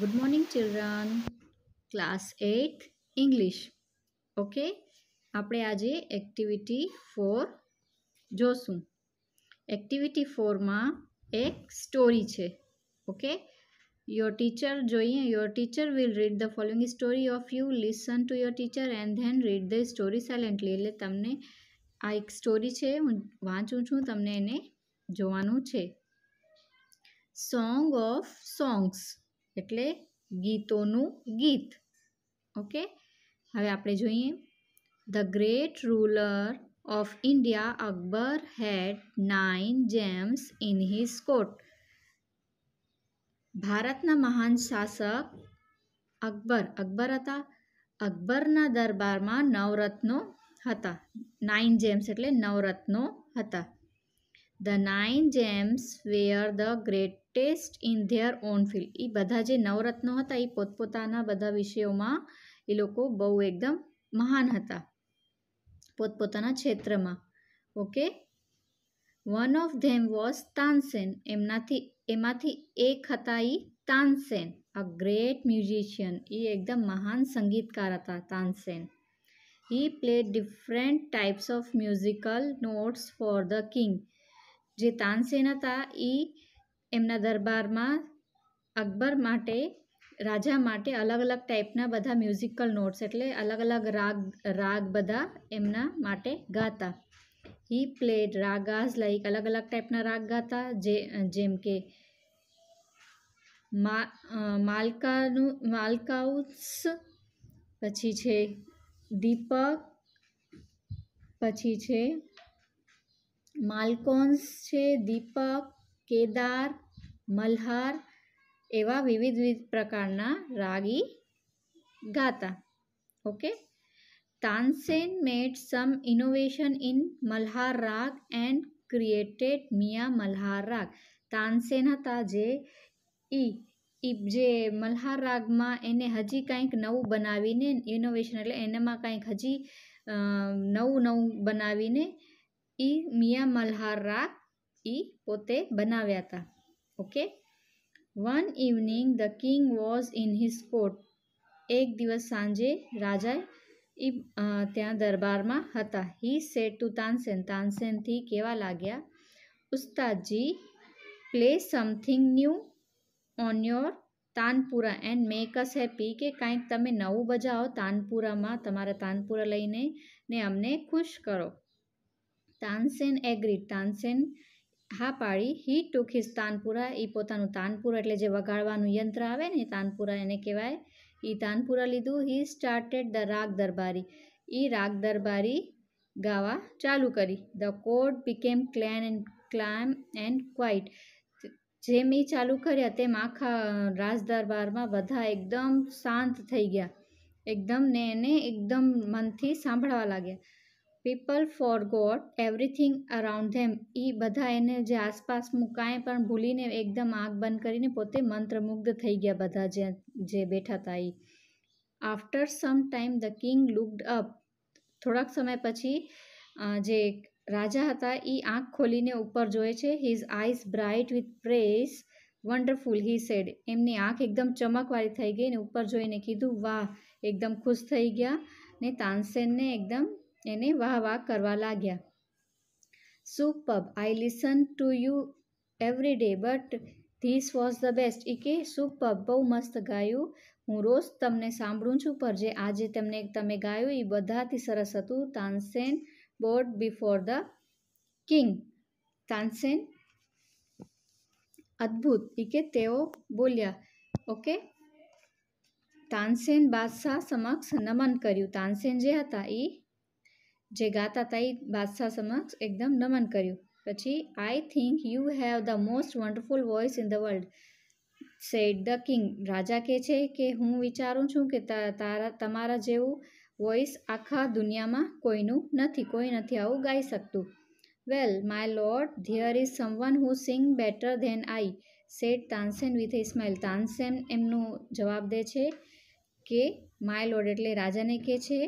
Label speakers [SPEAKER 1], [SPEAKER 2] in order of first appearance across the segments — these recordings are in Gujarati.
[SPEAKER 1] Good morning children class eight English okay આપણે આજે એક્ટિવિટી ફોર જોશું એક્ટિવિટી ફોરમાં એક સ્ટોરી છે ઓકે યોર ટીચર જોઈએ your teacher will read the following story of you listen to your teacher and then read the story silently એટલે તમને આ એક સ્ટોરી છે હું વાંચું છું તમને એને જોવાનું છે સોંગ ઓફ સોંગ્સ એટલે ગીતોનું ગીત ઓકે હવે આપણે જોઈએ the great ruler of india akbar had nine gems in his court ભારતનો મહાન શાસક અકબર અકબર હતા અકબરના દરબારમાં નવરત્નો હતા નાઈન જેમ્સ એટલે નવરત્નો હતા the nine gems were the greatest in their own field એ બધા જે નવરત્નો હતા એ પોતપોતાના બધા વિષયોમાં એ લોકો બહુ એકદમ મહાન હતા પોતપોતાના ક્ષેત્રમાં okay one of them was Tansen એમનાથી એમાંથી એક હતા એ તાનસેન અ ગ્રેટ મ્યુઝિશિયન એ એકદમ મહાન સંગીતકાર હતા Tansen he play different types of musical notes for the king જે તાનસેન હતા એ એમના દરબારમાં અકબર માટે રાજા માટે અલગ અલગ ટાઈપના બધા મ્યુઝિકલ નોટ્સ એટલે અલગ અલગ રાગ રાગ બધા એમના માટે ગાતા હી પ્લેડ રાગાઝ લાઈક અલગ અલગ ટાઈપના રાગ ગાતા જે જેમ કે માલકાનું માલકાઉસ પછી છે દીપક પછી છે માલકોન્સ છે દીપક કેદાર મલ્હાર એવા વિવિધ વિવિધ પ્રકારના રાગી ગાતા okay Tansen made some innovation in Malhar raag and created મિયા Malhar રાગ તાનસેન હતા જે ઈ જે મલ્હાર રાગમાં એને હજી કંઈક નવું બનાવીને ઇનોવેશન એટલે એનામાં કંઈક હજી નવું નવું બનાવીને ઈ મિયા મલહારા ઈ પોતે બનાવ્યાતા okay one evening the king was in his court એક દિવસ સાંજે રાજા ત્યાં દરબારમાં હતા હી સેડ ટુ તાન સંતાન સંથી કેવા લાગ્યા ઉસ્તાદજી play something new on your tanpura and make us happy કે કાઈ તમે નવું બજાઓ તાનપુરા માં તમારા તાનપુરા લઈને ને અમને ખુશ કરો તાનસેન એગ્રીડ તાનસેન હા પાડી હી ટુક હિઝ તાનપુરા એ પોતાનું તાનપુરા એટલે જે વગાડવાનું યંત્ર આવે ને તાનપુરા એને કહેવાય એ તાનપુરા લીધું હી સ્ટાર્ટેડ ધ રાગ દરબારી એ રાગ દરબારી ગાવા ચાલુ કરી the court became clean and calm and quiet જેમ એ ચાલુ કર્યા તેમ આખા રાજદરબારમાં બધા એકદમ શાંત થઈ ગયા એકદમ ને એને એકદમ મનથી સાંભળવા લાગ્યા people for got everything around them એ બધા એને જે આસપાસનું કાંઈ પણ ભૂલીને એકદમ આંખ બંધ કરીને પોતે મંત્રમુગ્ધ થઈ ગયા બધા જે જે બેઠા હતા એ after some time the king looked up થોડાક સમય પછી જે રાજા હતા એ આંખ ખોલીને ઉપર જોયે છે his eyes bright with praise wonderful he said એમની આંખ એકદમ ચમકવાળી થઈ ગઈ ને ઉપર જોઈને કીધું વાહ એકદમ ખુશ થઈ ગયા ને તાનસેનને એકદમ એને વાહ વાહ કરવા લાગ્યા superb I listen to you every day but this was the best એ કે સુપબ બહુ મસ્ત ગાયું હું રોજ તમને સાંભળું છું પર જે આજે તમને તમે ગાયું એ બધાથી સરસ હતું Tansen bowed before the king Tansen અદ્ભુત એ કે તેઓ બોલ્યા ઓકે તાનસેન બાદશાહ સમક્ષ નમન કર્યું તાનસેન જે હતા એ જે ગાતા હતા બાદશાહ સમક્ષ એકદમ નમન કર્યું પછી I think you have the most wonderful voice in the world said the king રાજા કહે છે કે હું વિચારું છું કે તારા તમારા જેવું વોઇસ આખા દુનિયામાં કોઈનું નથી કોઈ નથી આવું ગાઈ શકતું well my lord there is someone who sing better than I said Tansen with smile Tansen એમનો જવાબ દે છે કે માય લોર્ડ એટલે રાજાને કહે છે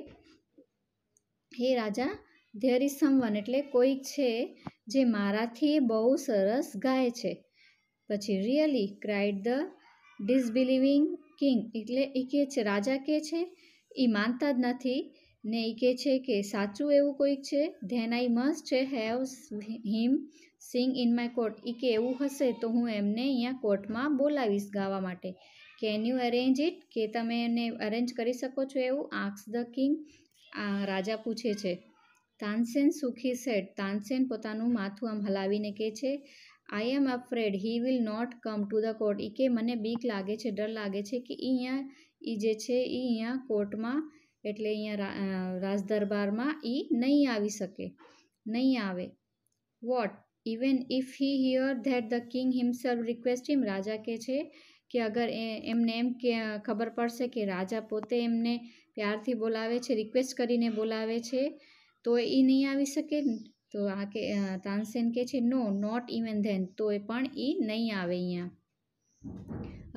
[SPEAKER 1] હે રાજા ધેર ઇઝ સમવન એટલે કોઈક છે જે મારાથી બહુ સરસ ગાય છે પછી really cried the disbelieving king એટલે એ કહે છે રાજા કહે છે એ માનતા જ નથી ને એ કહે છે કે સાચું એવું કોઈક છે ધેન આઈ મસ્ટ છે have him sing in my court એ કે એવું હશે તો હું એમને અહીંયા કોર્ટમાં બોલાવીશ ગાવા માટે કેન યુ અરેન્જ ઇટ કે તમે એને અરેન્જ કરી શકો છો એવું આક્સ ધ કિંગ આ રાજા પૂછે છે તાનસેન સુખી સેટ તાનસેન પોતાનું માથું આમ હલાવીને કહે છે I am afraid he will not come to the court એ કે મને બીક લાગે છે ડર લાગે છે કે એ અહીંયા એ જે છે એ અહીંયા કોર્ટમાં એટલે અહીંયા રાજદરબારમાં એ નહીં આવી શકે નહીં આવે what even if he hear that the king himself request him રાજા કે છે કે અગર એ એમને એમ કે ખબર પડશે કે રાજા પોતે એમને પ્યારથી બોલાવે છે રિક્વેસ્ટ કરીને બોલાવે છે તો એ નહીં આવી શકે તો આ કે તાનસેન કહે છે નો નોટ ઇવન ધેન તો એ પણ એ નહીં આવે અહીંયા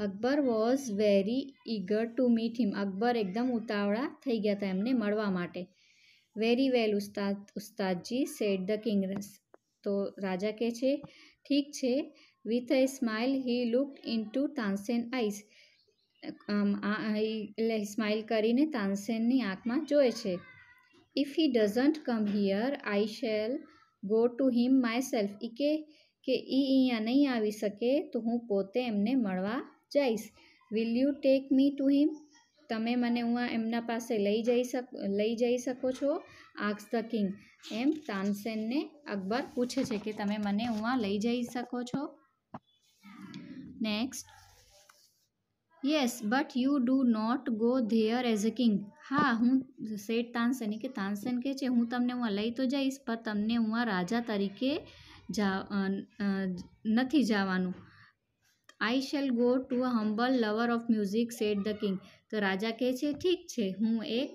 [SPEAKER 1] Akbar was very eager to meet him Akbar એકદમ ઉતાવળા થઈ ગયા હતા એમને મળવા માટે વેરી વેલ ઉસ્તાદ ઉસ્તાદજી સેડ ધ કિંગ તો રાજા કહે છે ઠીક છે With a smile, he looked into Tansen eyes. Um, એટલે સ્માઇલ કરીને તાનસેનની આંખમાં જોએ છે if he doesn't come here I shall go to him myself ઈ કે કે ઈ અહીંયા નહીં આવી શકે તો હું પોતે એમને મળવા જઈશ will you take me to him તમે મને હું એમના પાસે લઈ જઈ શક લઈ જઈ શકો છો આક્સ ધ કિંગ એમ તાનસેનને અકબર પૂછે છે કે તમે મને હું લઈ જઈ શકો છો next yes but you do not go there as a king હા હું સેટ તાનસેન કે તાનસેન કહે છે હું તમને હું લઈ તો જઈશ પણ તમને હું આ રાજા તરીકે જા નથી જવાનું I shall go to a humble lover of music said the king તો રાજા કહે છે ઠીક છે હું એક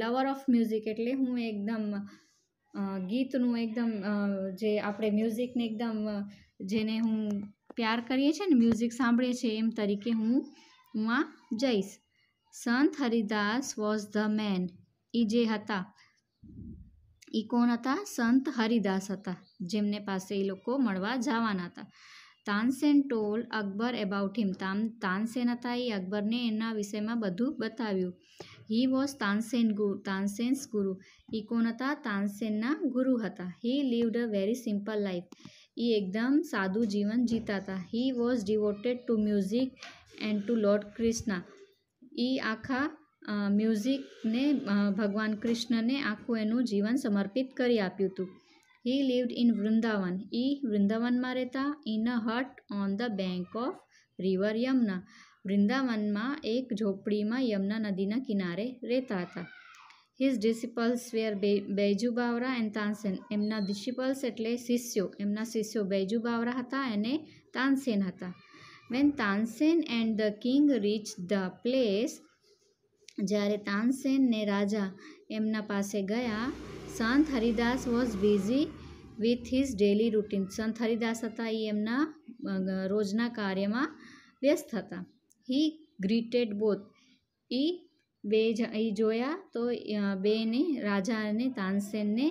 [SPEAKER 1] લવર ઓફ મ્યુઝિક એટલે હું એકદમ ગીતનું એકદમ જે આપણે મ્યુઝિકને એકદમ જેને હું પ્યાર કરીએ છીએ ને મ્યુઝિક સાંભળીએ છીએ એમ તરીકે હું હું આ જઈશ Sant Haridas was the man એ જે હતા એ કોણ હતા સંત હરિદાસ હતા જેમને પાસે એ લોકો મળવા જવાના હતા Tansen told Akbar about him તાન તાનસેન હતા એ અકબરને એના વિષયમાં બધું બતાવ્યું હી વોઝ તાનસેન ગુરુ તાનસેન્સ ગુરુ એ કોણ હતા તાનસેનના ગુરુ હતા he lived a very simple life એ એકદમ સાદું જીવન જીતા હતા he was devoted to music and to lord Krishna એ આખા મ્યુઝિકને ભગવાન કૃષ્ણને આખું એનું જીવન સમર્પિત કરી આપ્યું હતું હી લીવડ ઇન વૃંદાવન એ વૃંદાવનમાં રહેતા in a hut on the bank of river Yamuna વૃંદાવનમાં એક ઝોપડીમાં યમુના નદીના કિનારે રહેતા હતા his disciples were Baiju Bawra and Tansen એમના ડિસિપલ્સ એટલે શિષ્યો એમના શિષ્યો બૈજુ બાવરા હતા અને તાનસેન હતા when Tansen and the king reach the place જ્યારે તાનસેન ને રાજા એમના પાસે ગયા Sant Haridas was busy with his daily routine Sant Haridas હતા એ એમના રોજના કાર્યમાં વ્યસ્ત હતા હી ગ્રીટેડ બોથ ઈ બે જ એ જોયા તો બેને રાજા અને તાનસેનને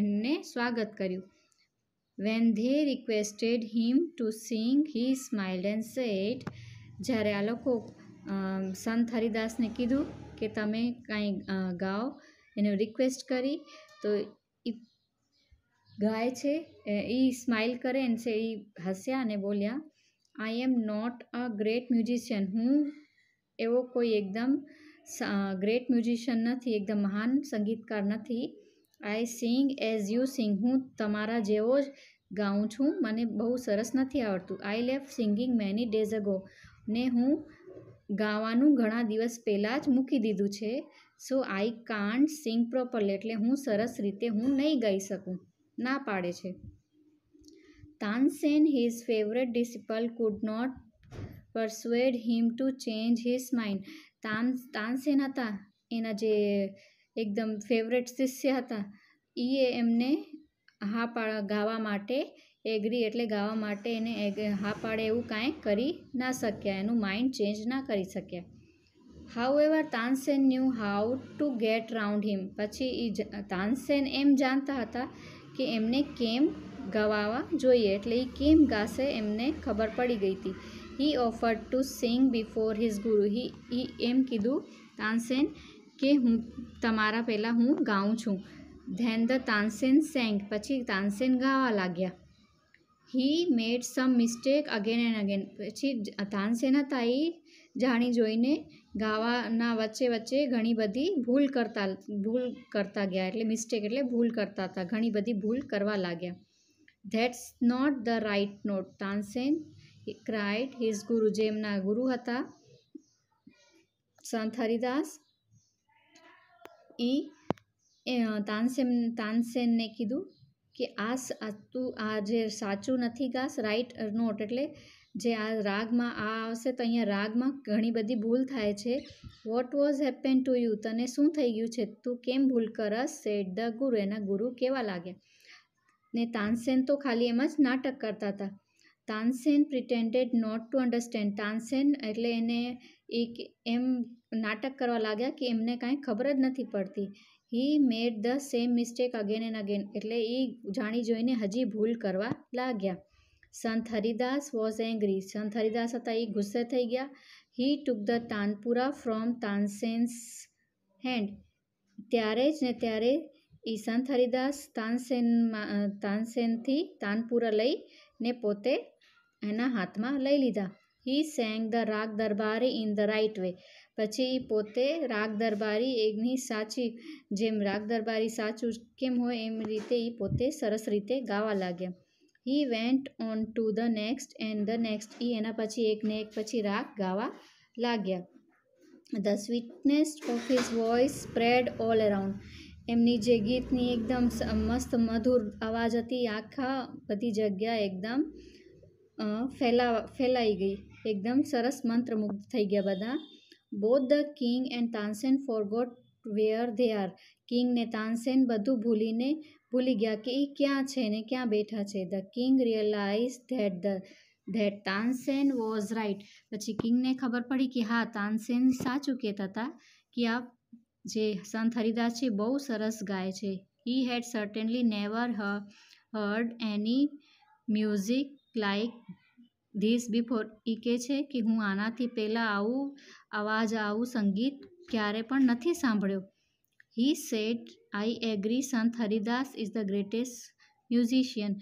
[SPEAKER 1] એમને સ્વાગત કર્યું when they requested him to sing he smiled and said જ્યારે આ લોકો સંત હરિદાસને કીધું કે તમે કાંઈ ગાઓ એને રિક્વેસ્ટ કરી તો એ ગાય છે એ સ્માઇલ કરે અને સે એ હસ્યા અને બોલ્યા I am not a great musician હું એવો કોઈ એકદમ ગ્રેટ મ્યુઝિશિયન નથી એકદમ મહાન સંગીતકાર નથી આઈ સિંગ એઝ યુ સિંગ હું તમારા જેવો જ ગાઉં છું મને બહુ સરસ નથી આવડતું I left singing many days ago ને હું ગાવાનું ઘણા દિવસ પહેલાં જ મૂકી દીધું છે સો આઈ કાન્ટ સિંગ પ્રોપરલી એટલે હું સરસ રીતે હું નહીં ગાઈ શકું ના પાડે છે Tansen his favourite disciple could not persuade him to change his mind તાન તાનસેન હતા એના જે એકદમ ફેવરેટ શિષ્ય હતા એ એમને હા પાડ ગાવા માટે એગ્રી એટલે ગાવા માટે એને હા પાડે એવું કાંઈ કરી ના શક્યા એનું માઇન્ડ ચેન્જ ના કરી શક્યા however Tansen knew how to get round him પછી એ તાનસેન એમ જાણતા હતા કે એમને કેમ ગવાવા જોઈએ એટલે એ કેમ ગાશે એમને ખબર પડી ગઈ હતી he offer to sing before his guru he હી એમ કીધું તાનસેન કે હું તમારા પહેલાં હું ગાઉં છું ધેન ધ તાનસેન સેંગ પછી તાનસેન ગાવા લાગ્યા he made some mistake again and again પછી તાનસેન હતા એ જાણી જોઈને ગાવાના વચ્ચે વચ્ચે ઘણી બધી ભૂલ કરતા ભૂલ કરતા ગયા એટલે મિસ્ટેક એટલે ભૂલ કરતા હતા ઘણી બધી ભૂલ કરવા લાગ્યા that's not the right note Tansen cried his guru જે એમના ગુરુ હતા સંત હરિદાસ ઈ તાનસેન તાનસેનને કીધું કે આ તું આ જે સાચું નથી ગાસ રાઈટ નોટ એટલે જે આ રાગમાં આ આવશે તો અહીંયા રાગમાં ઘણી બધી ભૂલ થાય છે what was happen to you તને શું થઈ ગયું છે તું કેમ ભૂલ કરસ સેટ ધ ગુરુ એના ગુરુ કેવા લાગ્યા ને તાનસેન તો ખાલી એમ જ નાટક કરતા હતા Tansen pretended not to understand Tansen એટલે એને એક એમ નાટક કરવા લાગ્યા કે એમને કાંઈ ખબર જ નથી પડતી he made the same mistake again and again એટલે એ જાણી જોઈને હજી ભૂલ કરવા લાગ્યા સંત હરિદાસ વોઝ એંગ્રી સંત હરિદાસ હતા એ ગુસ્સે થઈ ગયા he took the tanpura from Tansen's hand ત્યારે જ ને ત્યારે એ સંત હરિદાસ તાનસેનમાં તાનસેનથી તાનપુરા લઈ ને પોતે એના હાથમાં લઈ લીધા he sang the raag darbari in the right way પછી પોતે રાગ દરબારી એકની સાચી જેમ રાગ દરબારી સાચું કેમ હોય એમ રીતે પોતે સરસ રીતે ગાવા લાગ્યા he went on to the next and the next એના પછી એક ને એક પછી રાગ ગાવા લાગ્યા the sweetness of his voice spread all around એમની જે ગીતની એકદમ મસ્ત મધુર आवाज હતી આખા પ્રતિ જગ્યા એકદમ ફેલાવા ફેલાઈ ગઈ એકદમ સરસ મંત્રમુગ્ધ થઈ ગયા બધા both the king and Tansen forgot where they are king Tansen બધું ભૂલીને ભૂલી ગયા કે એ ક્યાં છે ને ક્યાં બેઠા છે the king realise that the that Tansen was right પછી કિંગને ખબર પડી કે હા તાનસેન સાચું કહેતા હતા કે આ જે સંત હરિદાસ છે બહુ સરસ ગાય છે he had certainly never heard any music like this before એ કે છે કે હું આનાથી પહેલાં આવું અવાજ આવું સંગીત ક્યારે પણ નથી સાંભળ્યો હી set I agree Sant Haridas is the greatest musician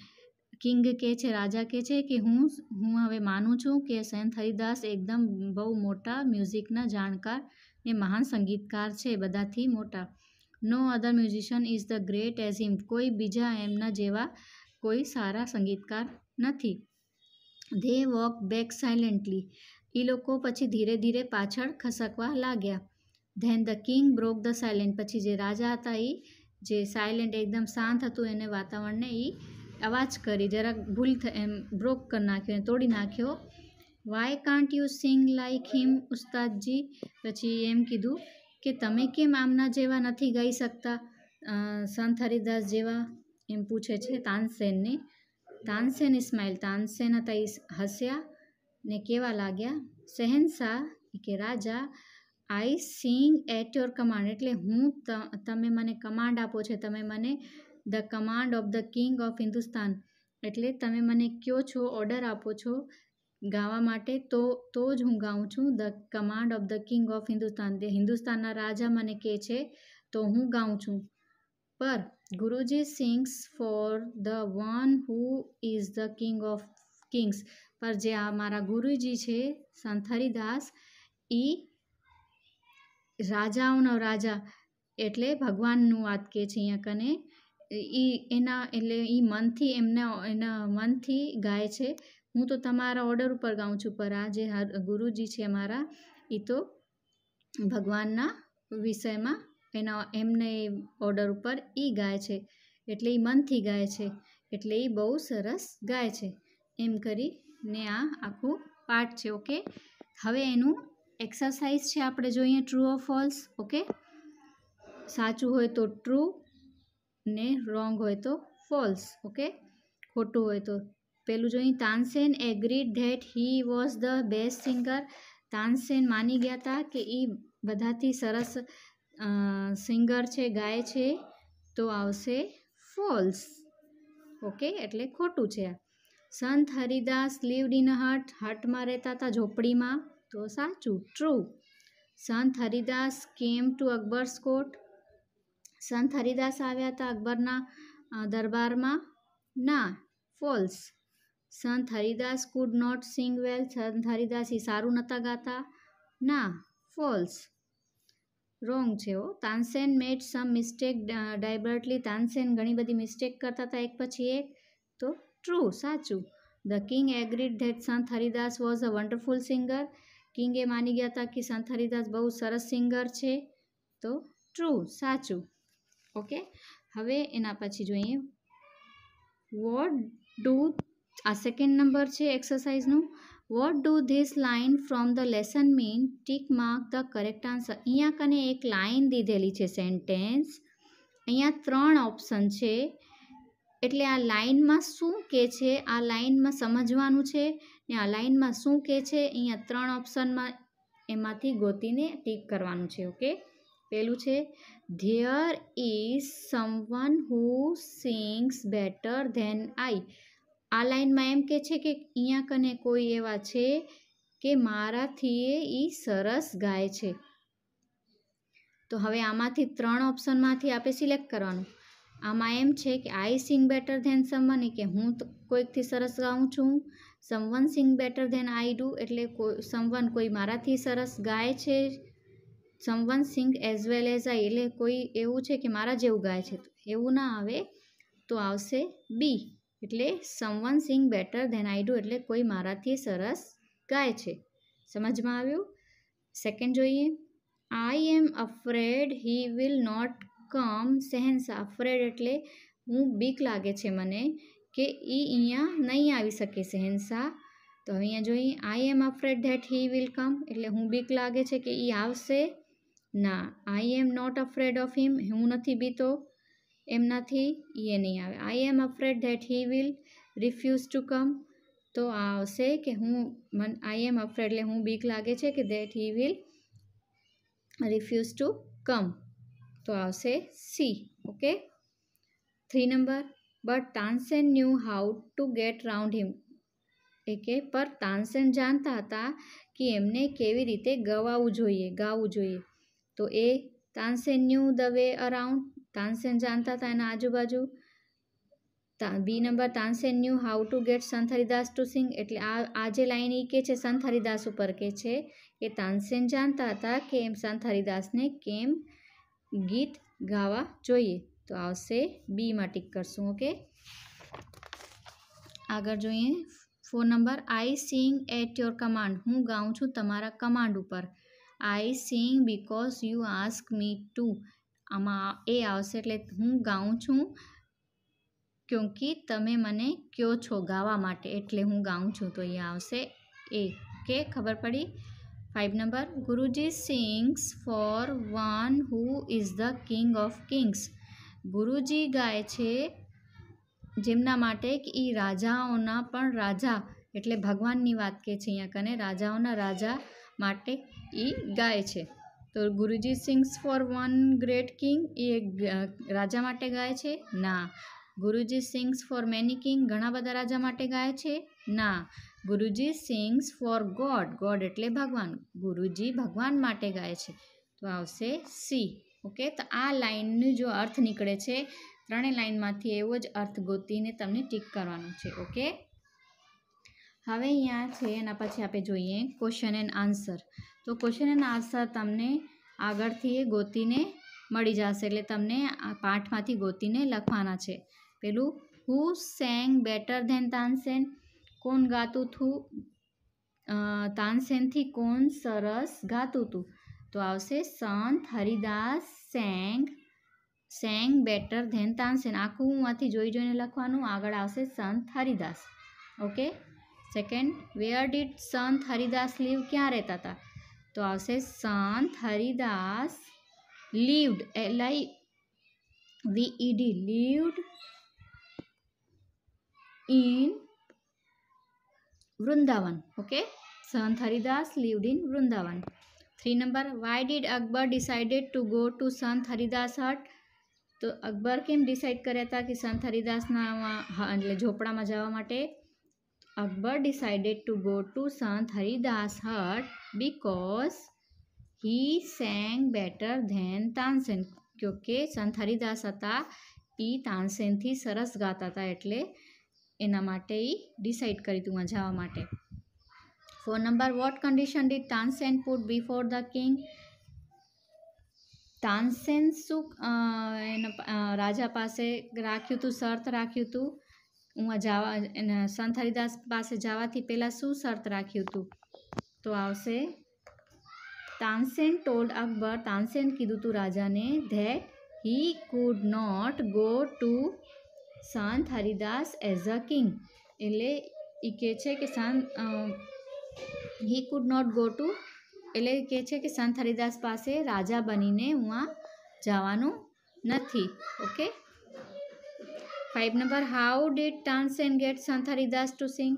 [SPEAKER 1] king કહે છે રાજા કહે છે કે હું હું હવે માનું છું કે સંત હરિદાસ એકદમ બહુ મોટા મ્યુઝિકના જાણકાર ને મહાન સંગીતકાર છે બધાથી મોટા no other musician is the great as him કોઈ બીજા એમના જેવા कोई सारा संगीतकार नहीं दे वॉक बैक साइलेंटली ई लोगो પછી ધીરે ધીરે પાછળ ખસકવા લાગ્યા then the king broke the silent પછી જે રાજા હતા ઈ જે સાયલન્ટ एकदम શાંત હતું એને વાતાવરણને ઈ आवाज કરી જરા ભૂલ એમ બ્રોક કરી નાખ્યો ને તોડી નાખ્યો why can't you sing like Him ઉસ્તાદજી પછી એમ કીધું કે તમે કે મામણા જેવા નથી ગાઈ શકતા સંત હરિદાસ જેવા એમ પૂછે છે તાનસેનને તાનસેન ઇસ્માઇલ તાનસેન હતા એ હસ્યા ને કેવા લાગ્યા શહેનશાહ કે રાજા I sing at your command એટલે હું તમે મને કમાન્ડ આપો છે તમે મને the command of the king of Hindustan એટલે તમે મને કયો છો ઓર્ડર આપો છો ગાવા માટે તો તો જ હું ગાઉં છું the command of the king of Hindustan તે હિન્દુસ્તાનના રાજા મને કહે છે તો હું ગાઉં છું પર ગુરુજી sings for the one who is the king of kings પર જે આ મારા ગુરુજી છે સંત હરિદાસ એ રાજાઓનો રાજા એટલે ભગવાનનું વાત કે છે અહીંયા કને એ એના એટલે એ મનથી એમના એના મનથી ગાય છે હું તો તમારા ઓર્ડર ઉપર ગાઉં છું પર આ જે ગુરુજી છે મારા એ તો ભગવાનના વિષયમાં એના એમને ઓર્ડર ઉપર એ ગાય છે એટલે એ મનથી ગાય છે એટલે એ બહુ સરસ ગાય છે એમ કરીને આ આખું પાર્ટ છે ઓકે હવે એનું એક્સરસાઇઝ છે આપણે જોઈએ ટ્રુ ઓફ ફોલ્સ ઓકે સાચું હોય તો ટ્રુ ને રોંગ હોય તો ફોલ્સ ઓકે ખોટું હોય તો પેલું જોઈએ Tansen agreed that he was the best singer Tansen માની ગયા હતા કે એ બધાથી સરસ સિંગર છે ગાય છે તો આવશે ફોલ્સ ઓકે એટલે ખોટું છે સંત હરિદાસ લીવડ ઇન હટ હટમાં રહેતા હતા ઝોપડીમાં તો સાચું ટ્રુ સંત હરિદાસ કેમ ટુ અકબર્સ કોટ સંત હરિદાસ આવ્યા હતા અકબરના દરબારમાં ના false Sant Haridas could not sing well Sant Haridas એ સારું નહોતા ગાતા ના ફોલ્સ રોંગ છે ઓ Tansen made some mistake deliberately Tansen ઘણી બધી મિસ્ટેક કરતા હતા એક પછી એક તો ટ્રુ સાચું the king agreed that Sant Haridas was a wonderful singer કિંગે માની ગયા હતા કે સંત હરિદાસ બહુ સરસ સિંગર છે તો ટ્રુ સાચું ઓકે હવે એના પછી જોઈએ વોટ ડુ આ સેકન્ડ નંબર છે એક્સરસાઇઝનું what do this line from the lesson mean tick mark the correct answer અહીંયા કને એક લાઇન દીધેલી છે સેન્ટેન્સ અહીંયા ત્રણ ઓપ્શન છે એટલે આ લાઇનમાં શું કહે છે આ લાઇનમાં સમજવાનું છે ને આ લાઇનમાં શું કહે છે અહીંયા ત્રણ ઓપ્શનમાં એમાંથી ગોતીને ટીક કરવાનું છે ઓકે પહેલું છે there is someone who sings better than I આ લાઇનમાં એમ કે છે કે અહીંયા કને કોઈ એવા છે કે મારાથી એ સરસ ગાય છે તો હવે આમાંથી ત્રણ ઓપ્શનમાંથી આપણે સિલેક્ટ કરવાનું આમાં એમ છે કે I sing better than someone કે હું કોઈકથી સરસ ગાઉં છું someone sing better than I do એટલે કોઈ સમવન કોઈ મારાથી સરસ ગાય છે someone sing as well as I એટલે કોઈ એવું છે કે મારા જેવું ગાય છે એવું ના આવે તો આવશે બી એટલે someone sing better than I do એટલે કોઈ મારાથી સરસ ગાય છે સમજમાં આવ્યું સેકન્ડ જોઈએ I am afraid he will not come સહેન્સા અફ્રેડ એટલે હું બીક લાગે છે મને કે એ અહીંયા નહીં આવી શકે સહેનશાહ તો હવે અહીંયા જોઈએ I am afraid that he will come એટલે હું બીક લાગે છે કે એ આવશે ના I am not afraid of him હું નથી બીતો એમનાથી એ નહીં આવે I am afraid that he will refuse to come તો આ આવશે કે હું મન આઈ એમ અફ્રેડ એટલે હું બીક લાગે છે કે that he will refuse to come તો આવશે C okay three number but Tansen knew how to get round him એકે પર તાનસેન જાણતા હતા કે એમને કેવી રીતે ગવાવું જોઈએ ગાવું જોઈએ તો એ Tansen knew the way around Tansen જાણતા હતા એના આજુબાજુ B number Tansen knew how to get Sant Haridas to sing એટલે આ આ જે લાઈન એ કે છે સંત હરિદાસ ઉપર કે છે કે તાનસેન જાણતા હતા કે એમ સંત હરિદાસને કેમ ગીત ગાવા જોઈએ તો આવશે બીમાં ટીક કરશું ઓકે આગળ જોઈએ four number I sing at your command હું ગાઉં છું તમારા કમાન્ડ ઉપર I sing because you ask me to આમાં એ આવશે એટલે હું ગાઉં છું ક્યોંકિ તમે મને કયો છો ગાવા માટે એટલે હું ગાઉં છું તો અહીંયા આવશે એ કે ખબર પડી ફાઇવ નંબર ગુરુજી sings for one who is the king of kings ગુરુજી ગાય છે જેમના માટે કે એ રાજાઓના પણ રાજા એટલે ભગવાનની વાત કે છે અહીંયા કને રાજાઓના રાજા માટે એ ગાય છે તો ગુરુજી sings for one great king એ રાજા માટે ગાય છે ના ગુરુજી સિંગ્સ ફોર મેની કિંગ ઘણા બધા રાજા માટે ગાય છે ના ગુરુજી સિંગ્સ ફોર ગોડ ગોડ એટલે ભગવાન ગુરુજી ભગવાન માટે ગાય છે તો આવશે સી ઓકે તો આ લાઇનનું જો અર્થ નીકળે છે ત્રણેય લાઇનમાંથી એવો જ અર્થ ગોતીને તમને ટીક કરવાનો છે ઓકે હવે અહીંયા છે એના પછી આપણે જોઈએ ક્વેશ્ચન એન્ડ આન્સર તો ક્વેશ્ચન એન્ડ આન્સર તમને આગળથી એ ગોતીને મળી જશે એટલે તમને આ પાઠમાંથી ગોતીને લખવાના છે પેલું who sang better than Tansen કોણ ગાતું હતું તાનસેનથી કોણ સરસ ગાતું હતું તો આવશે Sant Haridas sang sang better than Tansen આખું માંથી જોઈ જોઈને લખવાનું આગળ આવશે Sant Haridas okay second where did Sant Haridas live ક્યાં રહેતા હતા તો આવશે Sant Haridas lived L I V E D lived in Vrindavan okay Sant Haridas lived in Vrindavan three number why did Akbar decided to go to Sant Haridas હટ તો અકબર કેમ ડિસાઇડ કર્યા હતા કે સંત હરિદાસના એટલે ઝોપડામાં જવા માટે Akbar decided to go to Sant Haridas hut because he sang better than Tansen કે સંત હરિદાસ હતા એ તાનસેનથી સરસ ગાતા હતા એટલે એના માટે એ ડિસાઇડ કરી હતું જવા માટે four number what condition did Tansen put before the king Tansen શું એના રાજા પાસે રાખ્યું હતું શર્ત રાખ્યું હતું હુંા જવા એ સંથરીદાસ પાસે જાવતી પહેલા શું શરત રાખી હતી તો આવશે ટાંસન ટોલ્ડ અકબર ટાંસન કી દૂતુ રાજા ને that he could not go to સંથરીદાસ એઝ અ કિંગ એટલે ઈ કહે છે કે સં he could not go to એટલે ઈ કહે છે કે સંથરીદાસ પાસે રાજા બનીને હુંા જવાનું નથી okay 5 number how did Tansen get संथरीदास टू सिंग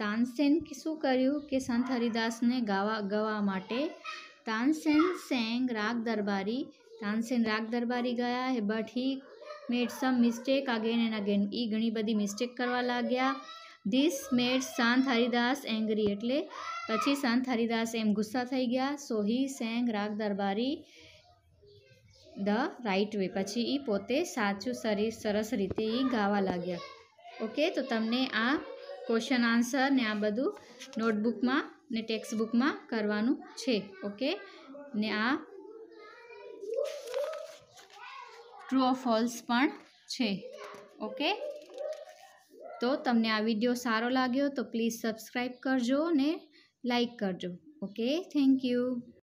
[SPEAKER 1] तानसेन কি สุ કર્યું કે સંથરીदास ને ગાવા ગાવા માટે તાનસેન સંગ રાગ દરબારી તાનસેન રાગ દરબારી ગાયા હે but he made some mistake again and again ઈ ઘણી બધી મિસ્ટેક કરવા લાગ્યા This made sant haridas angry એટલે પછી સંથરીदास એમ ગુસ્સા થઈ ગયા so he sang raag darbari the right way પછી એ પોતે સાચું સરી સરસ રીતે એ ગાવા લાગ્યા ઓકે તો તમને આ ક્વેશ્ચન આન્સર ને આ બધું નોટબુકમાં ને ટેક્સ્ટબુકમાં કરવાનું છે ઓકે ને આ ટ્રુ ઓફ ફોલ્સ પણ છે ઓકે તો તમને આ વિડીયો સારો લાગ્યો તો પ્લીઝ સબસ્ક્રાઈબ કરજો ને લાઈક કરજો ઓકે થેન્ક યુ